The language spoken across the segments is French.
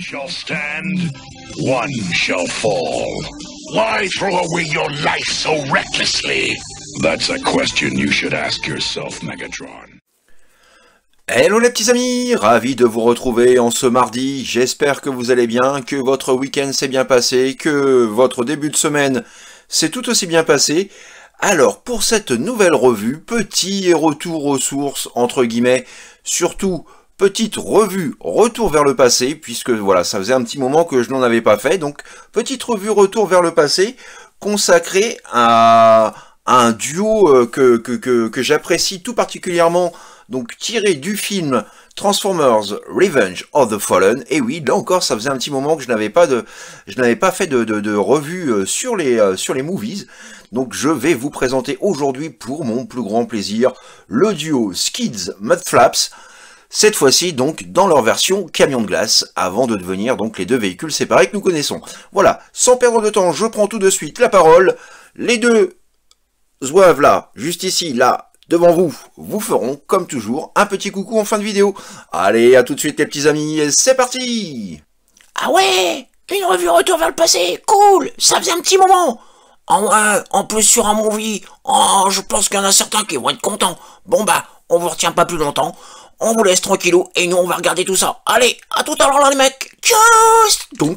shall stand, one shall fall. Why throw away your life so recklessly? That's a question you should ask yourself, Hello les petits amis, ravi de vous retrouver en ce mardi, j'espère que vous allez bien, que votre week-end s'est bien passé, que votre début de semaine s'est tout aussi bien passé. Alors pour cette nouvelle revue, petit retour aux sources entre guillemets, surtout petite revue retour vers le passé, puisque voilà, ça faisait un petit moment que je n'en avais pas fait. Donc, petite revue retour vers le passé consacrée à un duo euh, que, j'apprécie tout particulièrement, donc tiré du film Transformers Revenge of the Fallen. Et oui, là encore, ça faisait un petit moment que je n'avais pas de, je n'avais pas fait de, revue euh, sur les, euh, sur les movies. Donc je vais vous présenter aujourd'hui, pour mon plus grand plaisir, le duo Skids Mudflaps. Flaps cette fois-ci donc dans leur version camion de glace, avant de devenir donc les deux véhicules séparés que nous connaissons. Voilà, sans perdre de temps, je prends tout de suite la parole. Les deux zouaves là, juste ici, là, devant vous, vous feront, comme toujours, un petit coucou en fin de vidéo. Allez, à tout de suite les petits amis, c'est parti Ah ouais Une revue retour vers le passé, cool Ça faisait un petit moment en en plus sur un movie, oh, je pense qu'il y en a certains qui vont être contents. Bon bah, on vous retient pas plus longtemps on vous laisse tranquillou et nous on va regarder tout ça. Allez, à tout à l'heure les mecs. Ciao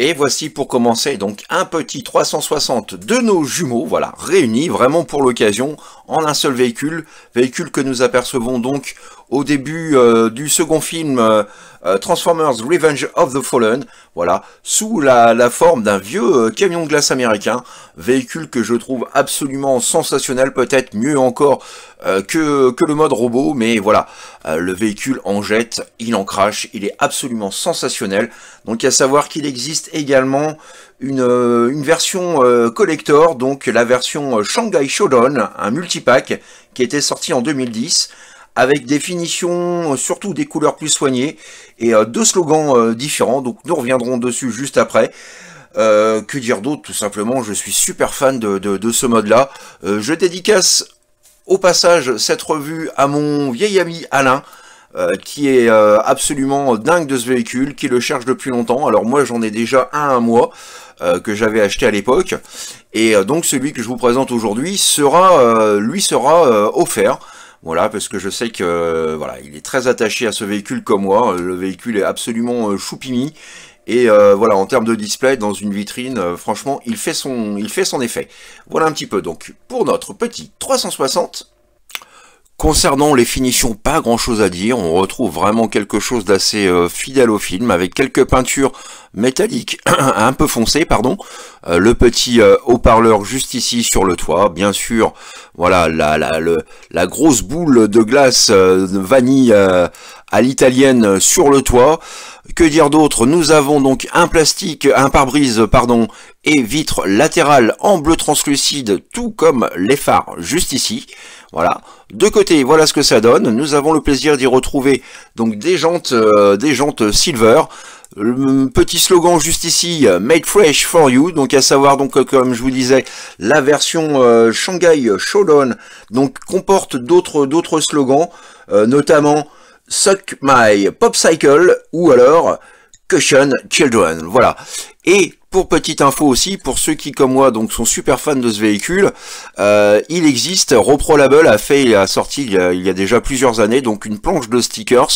et voici pour commencer donc un petit 360 de nos jumeaux, voilà, réunis vraiment pour l'occasion en un seul véhicule. Véhicule que nous apercevons donc au début euh, du second film euh, euh, Transformers Revenge of the Fallen, voilà, sous la, forme d'un vieux euh, camion de glace américain, véhicule que je trouve absolument sensationnel, peut-être mieux encore euh, que, que le mode robot, mais voilà, le véhicule en jette, il en crache, il est absolument sensationnel, donc à savoir qu'il existe également une, une version collector, donc la version Shanghai Shodown, un multipack, qui était sorti en 2010, avec des finitions, euh, surtout des couleurs plus soignées, et euh, deux slogans euh, différents, donc nous reviendrons dessus juste après. que dire d'autre Tout simplement, je suis super fan de, ce mode-là. je dédicace au passage cette revue à mon vieil ami Alain, qui est absolument dingue de ce véhicule, qui le cherche depuis longtemps. Alors moi, j'en ai déjà un à moi, que j'avais acheté à l'époque. Et donc celui que je vous présente aujourd'hui lui sera offert voilà, parce que je sais que euh, voilà, il est très attaché à ce véhicule comme moi. Euh, le véhicule est absolument euh, choupimi. Et voilà, en termes de display, dans une vitrine, franchement, il fait, son, il fait son effet. Voilà un petit peu donc pour notre petit 360 Concernant les finitions, pas grand chose à dire, on retrouve vraiment quelque chose d'assez euh, fidèle au film, avec quelques peintures métalliques, un peu foncées, pardon, euh, le petit euh, haut-parleur juste ici sur le toit, bien sûr, voilà, la, la, la grosse boule de glace vanille à l'italienne sur le toit, que dire d'autre Nous avons donc un plastique, un pare-brise, pardon, et vitre latérale en bleu translucide, tout comme les phares juste ici. Voilà. De côté, voilà ce que ça donne. Nous avons le plaisir d'y retrouver donc des jantes, euh, des jantes silver. Hum, petit slogan juste ici, euh, Made Fresh for You, donc à savoir donc euh, comme je vous disais, la version Shanghai Shodown, donc comporte d'autres d'autres slogans, notamment Suck My Pop Cycle ou alors Cushion Children. Voilà. Et pour petite info aussi, pour ceux qui comme moi donc sont super fans de ce véhicule, euh, il existe, Repro a fait, il a sorti il y a, déjà plusieurs années, donc une planche de stickers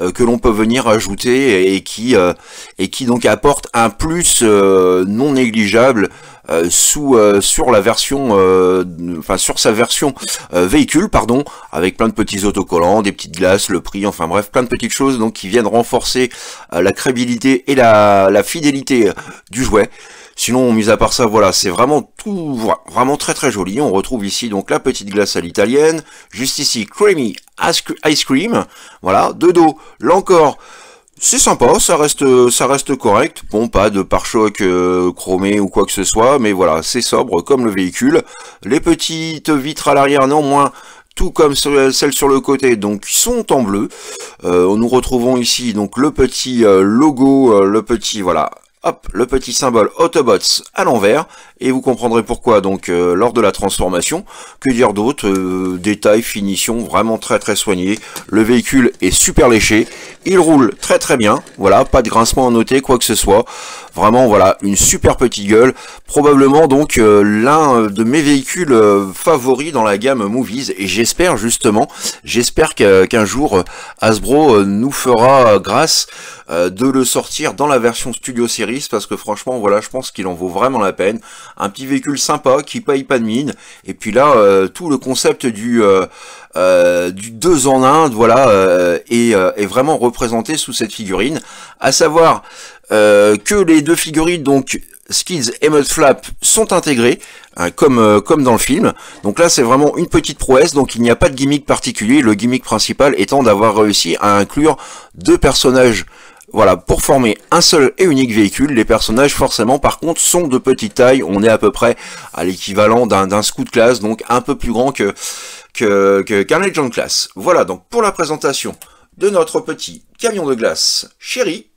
euh, que l'on peut venir ajouter et, qui euh, et qui donc apporte un plus non négligeable euh, sous euh, sur la version, euh, enfin sur sa version véhicule, pardon, avec plein de petits autocollants, des petites glaces, le prix, enfin bref, plein de petites choses donc qui viennent renforcer la crédibilité et la, la fidélité du jouet. Sinon, mis à part ça, voilà, c'est vraiment tout, vraiment très très joli. On retrouve ici donc la petite glace à l'italienne, juste ici Creamy Ice Cream, voilà, de dos, là encore, c'est sympa, ça reste, ça reste correct. Bon, pas de pare chocs euh, chromé ou quoi que ce soit, mais voilà, c'est sobre comme le véhicule. Les petites vitres à l'arrière, non moins, tout comme celles sur le côté, donc sont en bleu. Euh, nous retrouvons ici donc le petit euh, logo, euh, le petit voilà, hop, le petit symbole Autobots à l'envers, et vous comprendrez pourquoi donc euh, lors de la transformation. Que dire d'autre euh, Détail, finition vraiment très très soigné. Le véhicule est super léché, il roule très très bien, voilà, pas de grincement à noter, quoi que ce soit. Vraiment voilà, une super petite gueule, probablement donc euh, l'un euh, de mes véhicules favoris dans la gamme Movies et j'espère justement, j'espère qu'un jour Hasbro nous fera grâce de le sortir dans la version Studio Series parce que franchement voilà je pense qu'il en vaut vraiment la peine un petit véhicule sympa qui paye pas de mine. Et puis là, euh, tout le concept du euh, euh, du 2 en 1, voilà, est, est, vraiment représenté sous cette figurine. À savoir que les deux figurines, donc Skids et Mudflap sont intégrées, hein, comme, comme dans le film. Donc là, c'est vraiment une petite prouesse, donc il n'y a pas de gimmick particulier, le gimmick principal étant d'avoir réussi à inclure deux personnages voilà, pour former un seul et unique véhicule, les personnages forcément par contre sont de petite taille, on est à peu près à l'équivalent d'un scout Class, donc un peu plus grand que qu'un que, Legend class. Voilà donc pour la présentation de notre petit camion de glace chéri.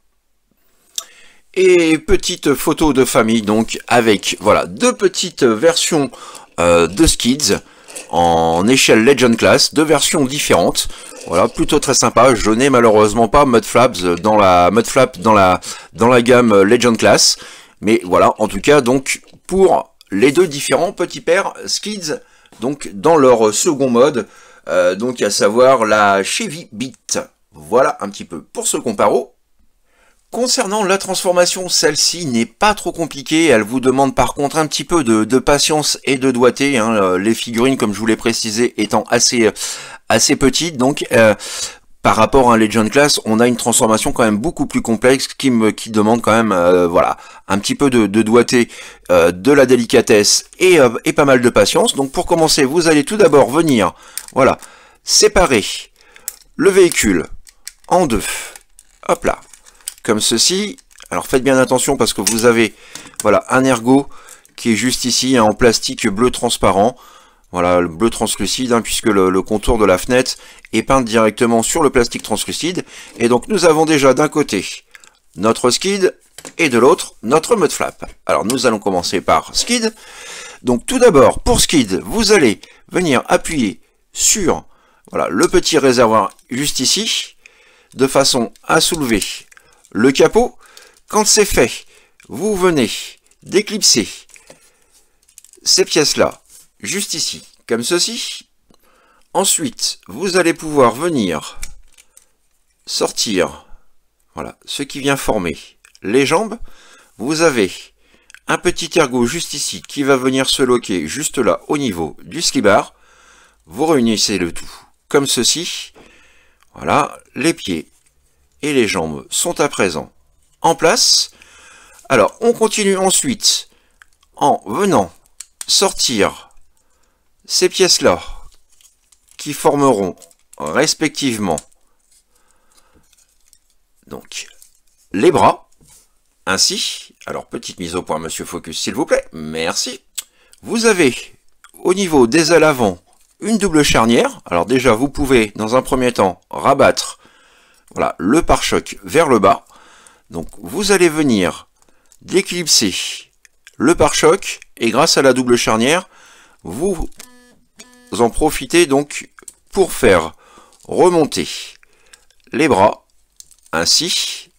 Et petite photo de famille donc avec voilà deux petites versions euh, de Skids en échelle Legend Class, deux versions différentes. Voilà, plutôt très sympa. Je n'ai malheureusement pas Mudflaps dans la Mudflap dans la dans la gamme Legend Class, mais voilà. En tout cas, donc pour les deux différents petits paires skids, donc dans leur second mode, euh, donc à savoir la Chevy Beat. Voilà un petit peu pour ce comparo. Concernant la transformation, celle-ci n'est pas trop compliquée, elle vous demande par contre un petit peu de, patience et de doigté, hein. Euh, les figurines comme je vous l'ai précisé étant assez, euh, assez petites, donc euh, par rapport à un Legend Class, on a une transformation quand même beaucoup plus complexe qui, me, qui demande quand même voilà, un petit peu de, doigté, de la délicatesse et, et pas mal de patience. Donc pour commencer, vous allez tout d'abord venir voilà, séparer le véhicule en deux. Hop là comme ceci. Alors faites bien attention parce que vous avez voilà un ergot qui est juste ici hein, en plastique bleu transparent. Voilà, le bleu translucide, hein, puisque le, contour de la fenêtre est peint directement sur le plastique translucide. Et donc nous avons déjà d'un côté notre skid et de l'autre notre mode flap. Alors nous allons commencer par skid. Donc tout d'abord, pour skid, vous allez venir appuyer sur voilà, le petit réservoir juste ici, de façon à soulever le capot, quand c'est fait, vous venez d'éclipser ces pièces-là, juste ici, comme ceci. Ensuite, vous allez pouvoir venir sortir, voilà, ce qui vient former les jambes. Vous avez un petit ergot juste ici qui va venir se loquer juste là au niveau du slibar. Vous réunissez le tout comme ceci. Voilà, les pieds et les jambes sont à présent en place. Alors, on continue ensuite en venant sortir ces pièces-là qui formeront respectivement donc les bras, ainsi. Alors, petite mise au point, monsieur Focus, s'il vous plaît. Merci. Vous avez, au niveau des ailes avant, une double charnière. Alors déjà, vous pouvez, dans un premier temps, rabattre voilà, le pare-choc vers le bas. Donc vous allez venir déclipser le pare-choc et grâce à la double charnière, vous en profitez donc pour faire remonter les bras ainsi.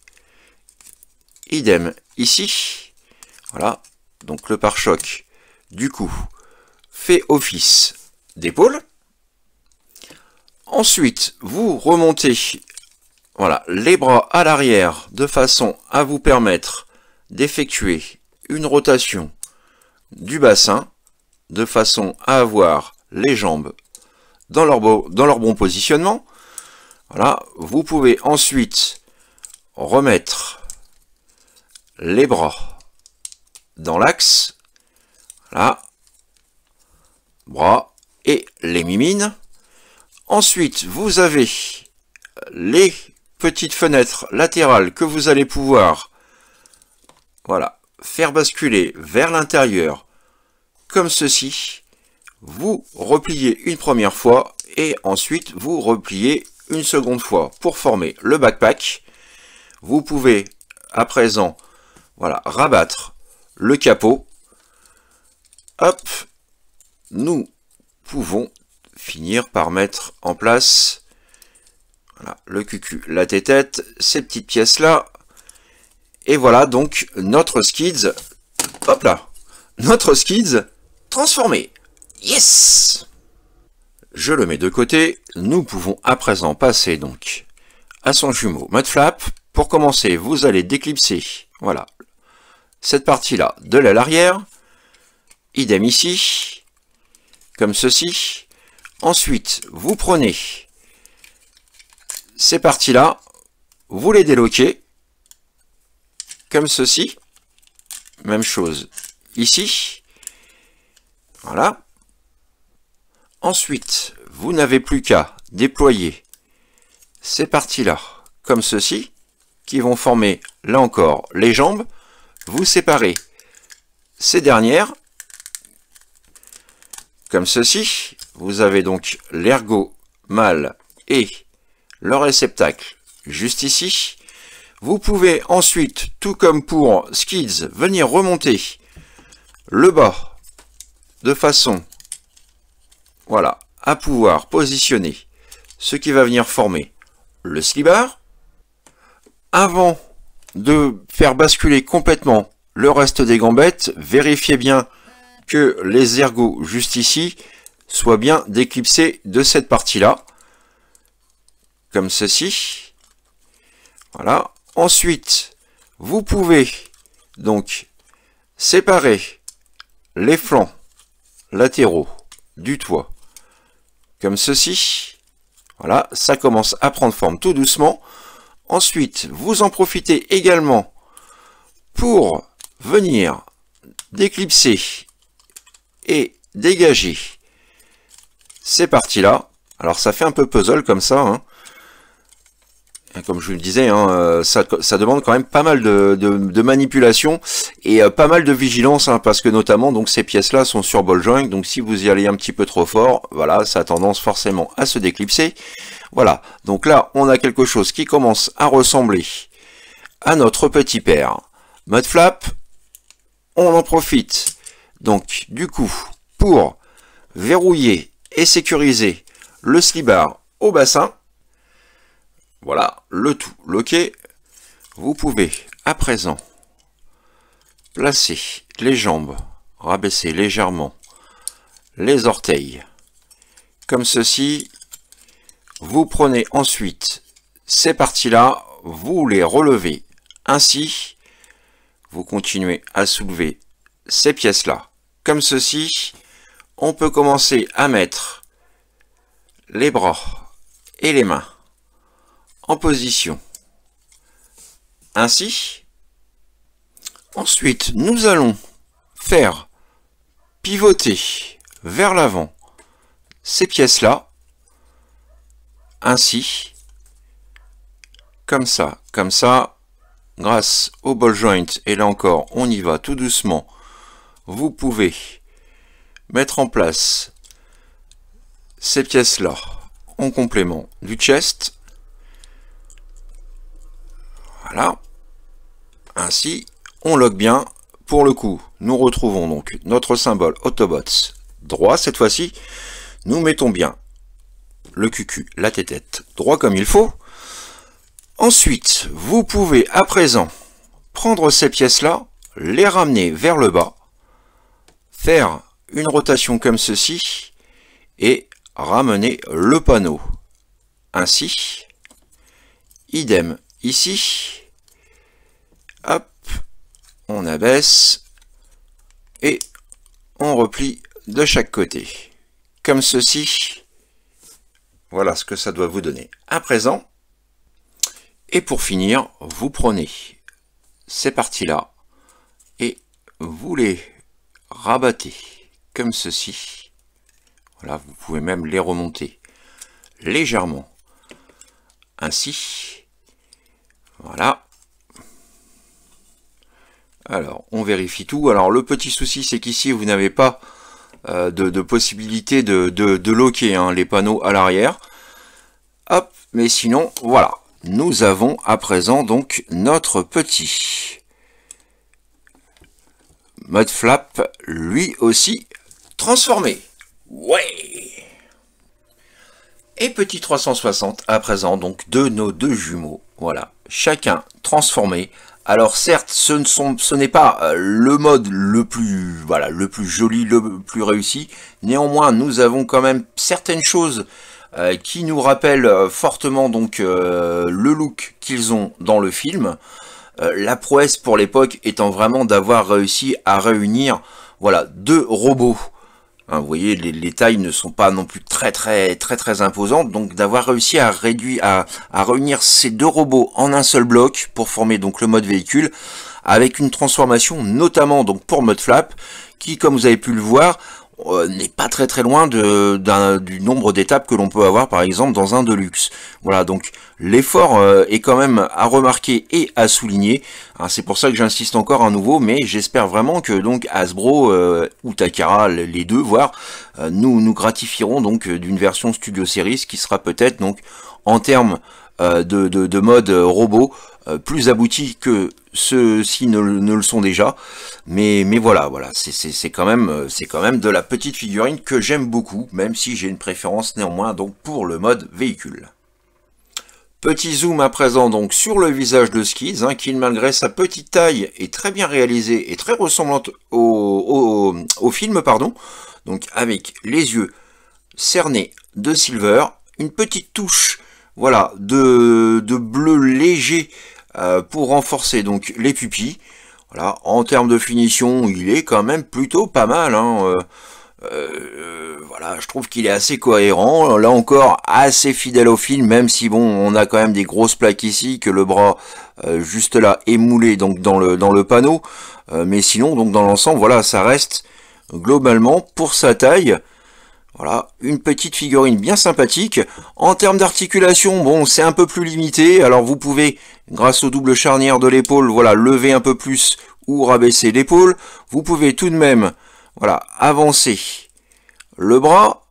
Idem ici. Voilà, donc le pare-choc du coup fait office d'épaule. Ensuite, vous remontez voilà, les bras à l'arrière de façon à vous permettre d'effectuer une rotation du bassin de façon à avoir les jambes dans leur, bon positionnement. Voilà, vous pouvez ensuite remettre les bras dans l'axe. Voilà, bras et les mimines. Ensuite, vous avez les petite fenêtre latérale que vous allez pouvoir voilà, faire basculer vers l'intérieur comme ceci. Vous repliez une première fois et ensuite vous repliez une seconde fois pour former le backpack. Vous pouvez à présent voilà, rabattre le capot. Hop, nous pouvons finir par mettre en place voilà, le cucu, la tête, ces petites pièces-là. Et voilà donc notre Skids, hop là, notre Skids transformé. Yes Je le mets de côté, nous pouvons à présent passer donc à son jumeau Mudflap. Pour commencer, vous allez déclipser, voilà, cette partie-là de l'aile arrière. Idem ici, comme ceci. Ensuite, vous prenez ces parties-là, vous les déloquez, comme ceci. Même chose ici. Voilà. Ensuite, vous n'avez plus qu'à déployer ces parties-là, comme ceci, qui vont former, là encore, les jambes. Vous séparez ces dernières, comme ceci. Vous avez donc l'ergot mâle et le réceptacle juste ici. Vous pouvez ensuite, tout comme pour Skids, venir remonter le bas de façon voilà, à pouvoir positionner ce qui va venir former le slibar avant de faire basculer complètement le reste des gambettes, vérifiez bien que les ergots juste ici soient bien déclipsés de cette partie-là comme ceci. Voilà. Ensuite, vous pouvez donc séparer les flancs latéraux du toit comme ceci. Voilà, ça commence à prendre forme tout doucement. Ensuite, vous en profitez également pour venir déclipser et dégager ces parties-là. Alors ça fait un peu puzzle comme ça. Hein comme je vous le disais, hein, euh, ça, demande quand même pas mal de, manipulation et euh, pas mal de vigilance, hein, parce que notamment donc ces pièces-là sont sur ball joint. donc si vous y allez un petit peu trop fort, voilà, ça a tendance forcément à se déclipser. Voilà, donc là on a quelque chose qui commence à ressembler à notre petit père. Mode flap, on en profite donc du coup pour verrouiller et sécuriser le slibar au bassin voilà le tout. locké. Vous pouvez à présent placer les jambes, rabaisser légèrement les orteils comme ceci. Vous prenez ensuite ces parties-là, vous les relevez ainsi. Vous continuez à soulever ces pièces-là comme ceci. On peut commencer à mettre les bras et les mains en position. Ainsi. Ensuite, nous allons faire pivoter vers l'avant ces pièces-là. Ainsi. Comme ça, comme ça. Grâce au ball joint, et là encore, on y va tout doucement. Vous pouvez mettre en place ces pièces-là en complément du chest voilà. Ainsi, on log bien. Pour le coup, nous retrouvons donc notre symbole Autobots droit cette fois-ci. Nous mettons bien le QQ, la tête droit comme il faut. Ensuite, vous pouvez à présent prendre ces pièces-là, les ramener vers le bas, faire une rotation comme ceci et ramener le panneau. Ainsi, idem ici. Hop, on abaisse et on replie de chaque côté, comme ceci. Voilà ce que ça doit vous donner à présent. Et pour finir, vous prenez ces parties-là et vous les rabattez comme ceci. Voilà, vous pouvez même les remonter légèrement. Ainsi, voilà. Alors, on vérifie tout. Alors, le petit souci, c'est qu'ici, vous n'avez pas euh, de, possibilité de, loquer hein, les panneaux à l'arrière. Hop, mais sinon, voilà. Nous avons à présent donc notre petit mode flap, lui aussi transformé. Ouais Et petit 360 à présent donc de nos deux jumeaux. Voilà, chacun transformé. Alors certes, ce ne sont, n'est pas euh, le mode le plus, voilà, le plus joli, le plus réussi. Néanmoins, nous avons quand même certaines choses euh, qui nous rappellent euh, fortement donc le look qu'ils ont dans le film. la prouesse pour l'époque étant vraiment d'avoir réussi à réunir, voilà, deux robots Hein, vous voyez, les, les, tailles ne sont pas non plus très très très très imposantes, donc d'avoir réussi à réduire, à, à réunir ces deux robots en un seul bloc pour former donc le mode véhicule, avec une transformation notamment donc pour mode flap, qui comme vous avez pu le voir euh, n'est pas très très loin de, du nombre d'étapes que l'on peut avoir par exemple dans un Deluxe. Voilà donc l'effort euh, est quand même à remarquer et à souligner. Hein, c'est pour ça que j'insiste encore à nouveau mais j'espère vraiment que donc Hasbro euh, ou Takara les deux voire nous nous gratifierons donc d'une version Studio Series qui sera peut-être donc en termes de, de, de mode robot euh, plus aboutis que ceux-ci ne, le sont déjà. Mais, mais voilà, voilà, c'est quand même euh, c'est quand même de la petite figurine que j'aime beaucoup, même si j'ai une préférence néanmoins donc pour le mode véhicule. Petit zoom à présent donc sur le visage de Skis, hein, qui malgré sa petite taille est très bien réalisée et très ressemblante au, film, pardon. Donc avec les yeux cernés de silver, une petite touche voilà, de, de bleu léger euh, pour renforcer donc les pupilles. Voilà, en termes de finition, il est quand même plutôt pas mal. Hein. Euh, euh, voilà, je trouve qu'il est assez cohérent. Là encore, assez fidèle au film, même si bon, on a quand même des grosses plaques ici, que le bras juste là est moulé donc dans le dans le panneau. mais sinon, donc dans l'ensemble, voilà, ça reste globalement pour sa taille voilà, une petite figurine bien sympathique. En termes d'articulation, bon, c'est un peu plus limité. Alors vous pouvez, grâce au double charnière de l'épaule, voilà, lever un peu plus ou rabaisser l'épaule. Vous pouvez tout de même, voilà, avancer le bras.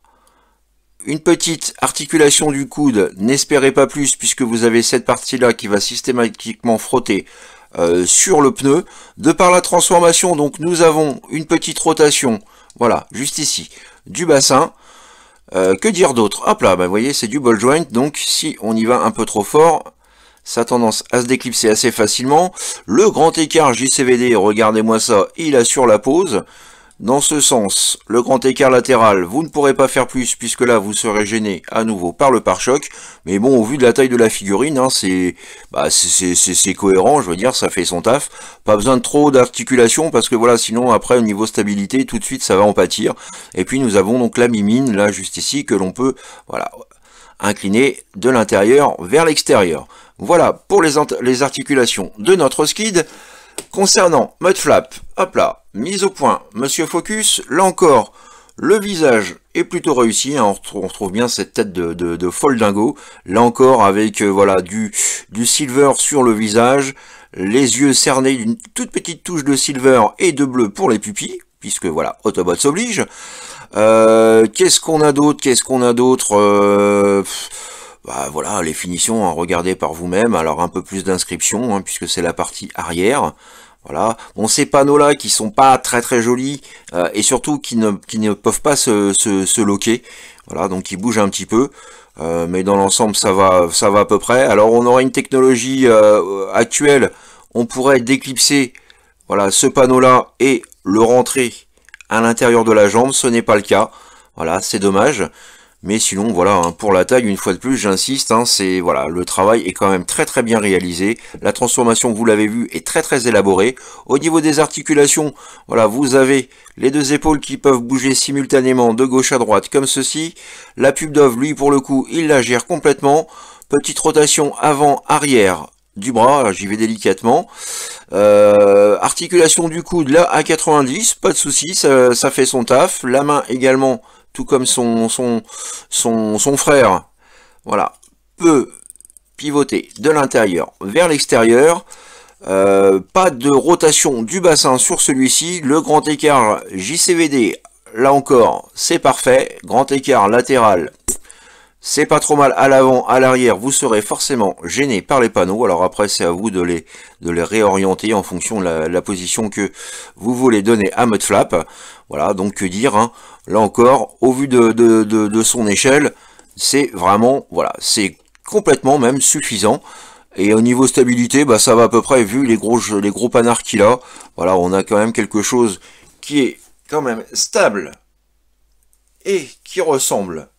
Une petite articulation du coude, n'espérez pas plus puisque vous avez cette partie-là qui va systématiquement frotter euh, sur le pneu. De par la transformation, donc nous avons une petite rotation, voilà, juste ici du bassin. Euh, que dire d'autre Hop là, bah, vous voyez, c'est du ball joint, donc si on y va un peu trop fort, ça a tendance à se déclipser assez facilement. Le grand écart JCVD, regardez-moi ça, il assure la pose. Dans ce sens, le grand écart latéral, vous ne pourrez pas faire plus puisque là vous serez gêné à nouveau par le pare-choc. Mais bon, au vu de la taille de la figurine, hein, bah, c'est cohérent, je veux dire, ça fait son taf. Pas besoin de trop d'articulation parce que voilà, sinon après au niveau stabilité, tout de suite ça va en pâtir. Et puis nous avons donc la mimine là juste ici que l'on peut voilà incliner de l'intérieur vers l'extérieur. Voilà pour les, les articulations de notre skid. Concernant Mudflap, hop là, Mise au point. Monsieur Focus, là encore, le visage est plutôt réussi. Hein. on, retrouve, bien cette tête de, de, dingo. Là encore, avec euh, voilà du, du silver sur le visage. Les yeux cernés d'une toute petite touche de silver et de bleu pour les pupilles. Puisque voilà, Autobots s'oblige, euh, Qu'est-ce qu'on a d'autre Qu'est-ce qu'on a d'autre euh, bah, voilà, les finitions, hein, regardez par vous-même. Alors un peu plus d'inscription, hein, puisque c'est la partie arrière. Voilà. ces panneaux-là qui sont pas très très jolis euh, et surtout qui ne, peuvent pas se, se, loquer. Voilà, donc ils bougent un petit peu. Euh, mais dans l'ensemble, ça va, ça va à peu près. Alors, on aurait une technologie euh, actuelle. On pourrait déclipser voilà, ce panneau-là et le rentrer à l'intérieur de la jambe. Ce n'est pas le cas. Voilà, c'est dommage. Mais sinon, voilà, hein, pour la taille, une fois de plus, j'insiste, hein, c'est voilà, le travail est quand même très très bien réalisé. La transformation, vous l'avez vu, est très très élaborée. Au niveau des articulations, voilà, vous avez les deux épaules qui peuvent bouger simultanément de gauche à droite comme ceci. La pub d'oeuvre, lui, pour le coup, il la gère complètement. Petite rotation avant-arrière du bras, j'y vais délicatement. Euh, articulation du coude, là, à 90, pas de souci, ça fait son taf. La main également tout comme son, son, son, frère, voilà, peut pivoter de l'intérieur vers l'extérieur. Euh, pas de rotation du bassin sur celui-ci. Le grand écart JCVD, là encore, c'est parfait. Grand écart latéral, c'est pas trop mal à l'avant, à l'arrière. Vous serez forcément gêné par les panneaux. Alors après, c'est à vous de les, de les réorienter en fonction de la, position que vous voulez donner à flap Voilà, donc que dire hein. Là encore, au vu de, son échelle, c'est vraiment, voilà, c'est complètement même suffisant. Et au niveau stabilité, bah, ça va à peu près, vu les gros, les gros panards qu'il a, voilà, on a quand même quelque chose qui est quand même stable et qui ressemble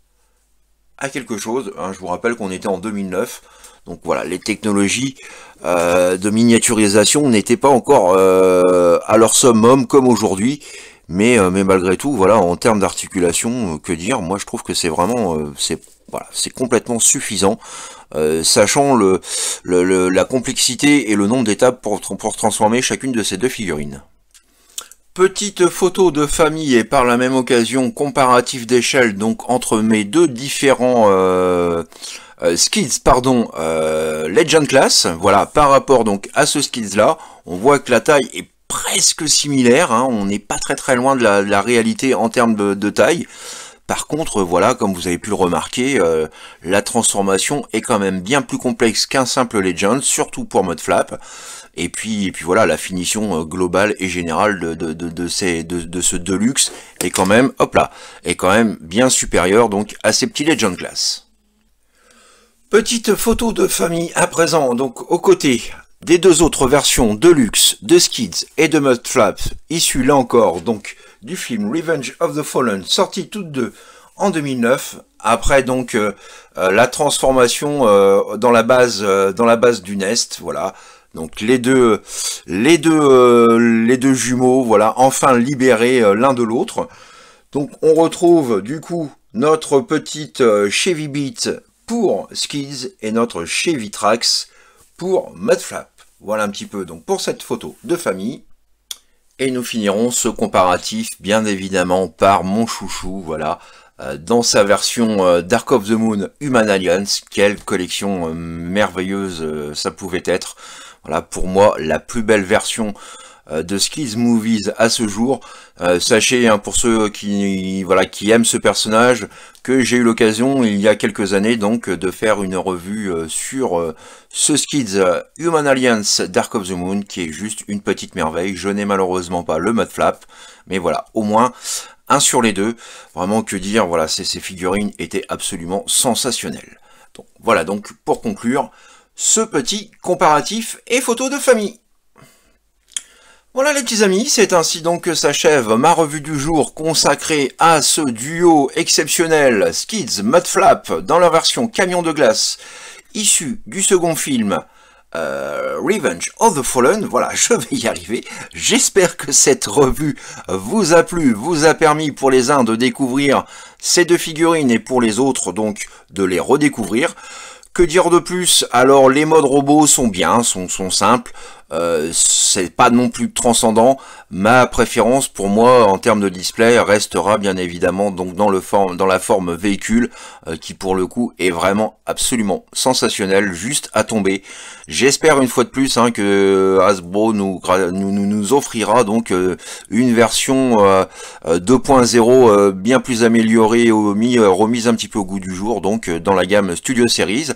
à quelque chose. Hein, je vous rappelle qu'on était en 2009, donc voilà, les technologies euh, de miniaturisation n'étaient pas encore euh, à leur summum comme aujourd'hui. Euh, mais, malgré tout, voilà, en termes d'articulation, euh, que dire Moi, je trouve que c'est vraiment, euh, c'est voilà, c'est complètement suffisant, sachant le, la complexité et le nombre d'étapes pour, transformer chacune de ces deux figurines. Petite photo de famille et par la même occasion comparatif d'échelle donc entre mes deux différents euh, skids pardon Legend class voilà par rapport donc à ce skids là on voit que la taille est presque similaire, hein. on n'est pas très très loin de la, réalité en termes de, taille. Par contre, voilà, comme vous avez pu le remarquer, euh, la transformation est quand même bien plus complexe qu'un simple Legend, surtout pour mode flap. Et puis, et puis voilà, la finition euh, globale et générale de, de, de, de, ce Deluxe est quand même, hop là, est quand même bien supérieure donc à ces petits Legend Class. Petite photo de famille à présent, donc aux côtés des deux autres versions de Luxe, de Skids et de Mudflap, issues là encore donc du film Revenge of the Fallen, sorties toutes deux en 2009, après donc euh, euh, la transformation euh, dans la base dans la base du Nest, voilà. Donc les deux les deux les deux jumeaux, voilà, enfin libérés l'un de l'autre. Donc on retrouve du coup notre petite Chevy Beat pour Skids et notre Chevy Trax pour Mudflap. Voilà un petit peu donc pour cette photo de famille. Et nous finirons ce comparatif bien évidemment par mon chouchou, voilà, euh, dans sa version euh, Dark of the Moon Human Alliance. Quelle collection euh, merveilleuse ça pouvait être. Voilà, pour moi, la plus belle version euh, de Skids Movies à ce jour. Euh, sachez hein, pour ceux qui voilà qui aiment ce personnage que j'ai eu l'occasion il y a quelques années donc de faire une revue euh, sur ce Skids Human Alliance Dark of the Moon qui est juste une petite merveille. Je n'ai malheureusement pas le mode flap, mais voilà au moins un sur les deux. Vraiment que dire voilà ces, ces figurines étaient absolument sensationnelles. Donc voilà donc pour conclure ce petit comparatif et photo de famille. Voilà les petits amis, c'est ainsi donc que s'achève ma revue du jour consacrée à ce duo exceptionnel Skids Mudflap dans leur version camion de glace issu du second film euh, Revenge of the Fallen. Voilà, je vais y arriver. J'espère que cette revue vous a plu, vous a permis pour les uns de découvrir ces deux figurines et pour les autres donc de les redécouvrir. Que dire de plus Alors les modes robots sont bien, sont simples. Euh, c'est pas non plus transcendant. Ma préférence pour moi en termes de display restera bien évidemment donc dans, le forme, dans la forme véhicule euh, qui pour le coup est vraiment absolument sensationnel, juste à tomber. J'espère une fois de plus hein, que Hasbro nous, nous, nous offrira donc euh, une version 2.0 bien plus améliorée remise un petit peu au goût du jour donc dans la gamme Studio Series.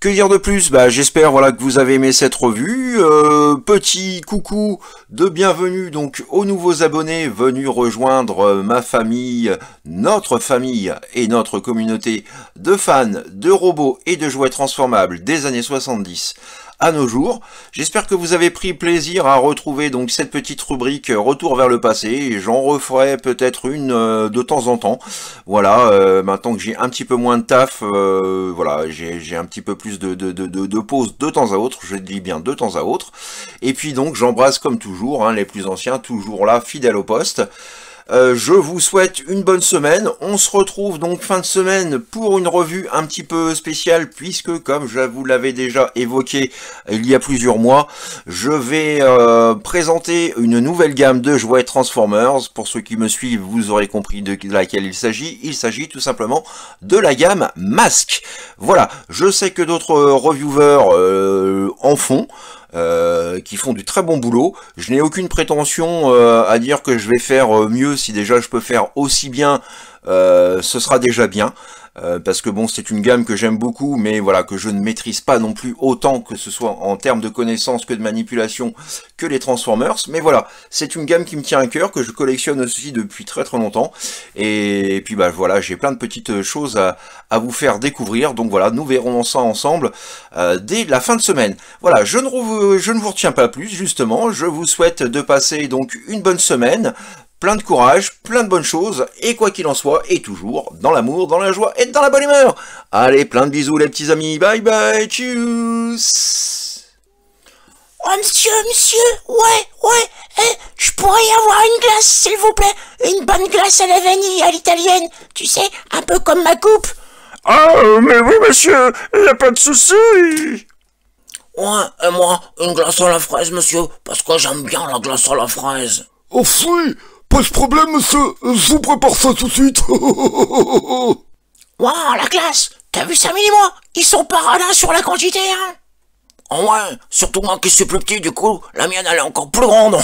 Que dire de plus bah, J'espère voilà que vous avez aimé cette revue. Euh, petit coucou de bienvenue donc aux nouveaux abonnés venus rejoindre euh, ma famille, notre famille et notre communauté de fans de robots et de jouets transformables des années 70 à nos jours. J'espère que vous avez pris plaisir à retrouver donc cette petite rubrique euh, retour vers le passé. J'en referai peut-être une euh, de temps en temps. Voilà, euh, maintenant que j'ai un petit peu moins de taf, voilà, j'ai un petit peu plus de, de, de, de, pause de temps à autre. Je dis bien de temps à autre. Et puis donc j'embrasse comme toujours hein, les plus anciens, toujours là, fidèles au poste. Euh, je vous souhaite une bonne semaine. On se retrouve donc fin de semaine pour une revue un petit peu spéciale puisque comme je vous l'avais déjà évoqué il y a plusieurs mois, je vais euh, présenter une nouvelle gamme de jouets Transformers. Pour ceux qui me suivent, vous aurez compris de laquelle il s'agit. Il s'agit tout simplement de la gamme Mask. Voilà, je sais que d'autres reviewers euh, en font. Euh, qui font du très bon boulot. Je n'ai aucune prétention euh, à dire que je vais faire euh, mieux si déjà je peux faire aussi bien, ce sera déjà bien. Euh, parce que bon, c'est une gamme que j'aime beaucoup, mais voilà, que je ne maîtrise pas non plus autant que ce soit en termes de connaissances que de manipulation que les Transformers. Mais voilà, c'est une gamme qui me tient à cœur, que je collectionne aussi depuis très très longtemps. Et, puis bah voilà, j'ai plein de petites choses à, vous faire découvrir. Donc voilà, nous verrons ça ensemble euh, dès la fin de semaine. Voilà, je ne, je ne vous retiens pas plus, justement. Je vous souhaite de passer donc une bonne semaine, plein de courage, plein de bonnes choses, et quoi qu'il en soit, et toujours dans l'amour, dans la joie et dans la bonne humeur. Allez, plein de bisous les petits amis, bye bye, tchuss Oh monsieur, monsieur, ouais, ouais, eh, je pourrais y avoir une glace, s'il vous plaît, une bonne glace à la vanille, à l'italienne, tu sais, un peu comme ma coupe. Ah, mais oui monsieur, y a pas de souci. Ouais, et moi, une glace à la fraise, monsieur, parce que j'aime bien la glace à la fraise. Oh fruit pas de problème, monsieur, je vous prépare ça tout de suite. Waouh, la classe T'as vu ça et moi Ils sont radins sur la quantité, hein Oh ouais, surtout moi qui suis plus petit, du coup, la mienne elle est encore plus grande.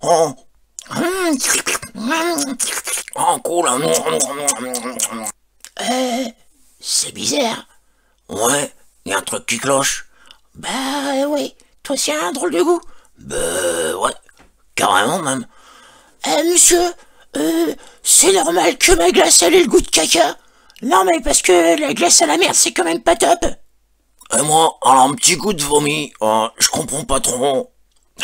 oh cool. Hein. Euh, c'est bizarre. Ouais, y a un truc qui cloche. Bah oui, toi c'est un drôle de goût. Bah ouais, carrément même. Eh, monsieur, euh, c'est normal que ma glace elle ait le goût de caca Non mais parce que la glace à la merde c'est quand même pas top Et eh, moi, un petit goût de vomi, euh, je comprends pas trop.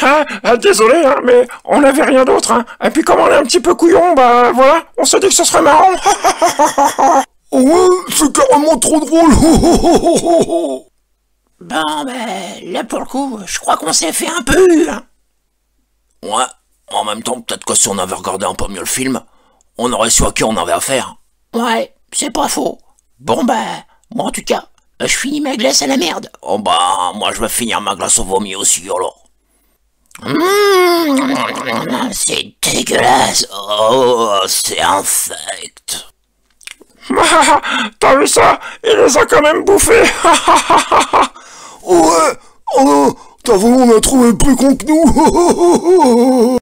Ah, ah, désolé, hein, mais on n'avait rien d'autre. Hein. Et puis comme on est un petit peu couillon, bah voilà, on s'est dit que ce serait marrant. Oh, c'est carrément trop drôle. bon, ben, là pour le coup, je crois qu'on s'est fait un peu. Hein. Ouais, en même temps, peut-être que si on avait regardé un peu mieux le film, on aurait su à qui on avait affaire. Ouais, c'est pas faux. Bon ben, moi en tout cas, ben, je finis ma glace à la merde. Oh bah, moi je vais finir ma glace au vomi aussi, alors. Mmh, c'est dégueulasse. Oh, c'est infect. T'as vu ça Il les a quand même bouffés. ouais, oh, t'as vraiment a trouvé plus con que nous.